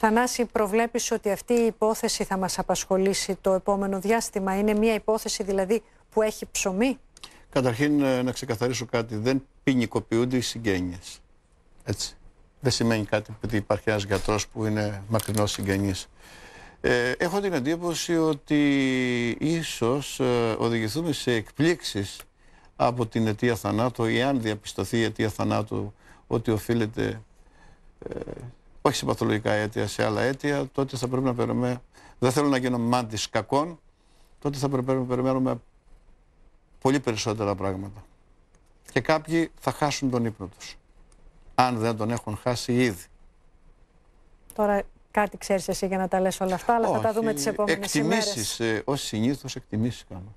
Θανάση, προβλέπεις ότι αυτή η υπόθεση θα μας απασχολήσει το επόμενο διάστημα. Είναι μια υπόθεση δηλαδή που έχει ψωμί. Καταρχήν ε, να ξεκαθαρίσω κάτι. Δεν ποινικοποιούνται οι συγγένειες. Έτσι. Δεν σημαίνει κάτι ότι υπάρχει ένας γιατρός που είναι μακρινός συγγενής. Ε, έχω την εντύπωση ότι ίσως ε, οδηγηθούμε σε εκπλήξεις από την αιτία θανάτου ή αν διαπιστωθεί η αιτία θανάτου ότι οφείλεται ε, όχι σε παθολογικά αίτια, σε άλλα αίτια, τότε θα πρέπει να περιμένουμε. Δεν θέλω να γίνω μάντης κακών, τότε θα πρέπει να περιμένουμε πολύ περισσότερα πράγματα. Και κάποιοι θα χάσουν τον ύπνο τους. Αν δεν τον έχουν χάσει ήδη. Τώρα κάτι ξέρεις εσύ για να τα λες όλα αυτά, αλλά θα τα δούμε τις επόμενες Εκτιμήσεις, ε, ως συνήθως, εκτιμήσεις κάνω.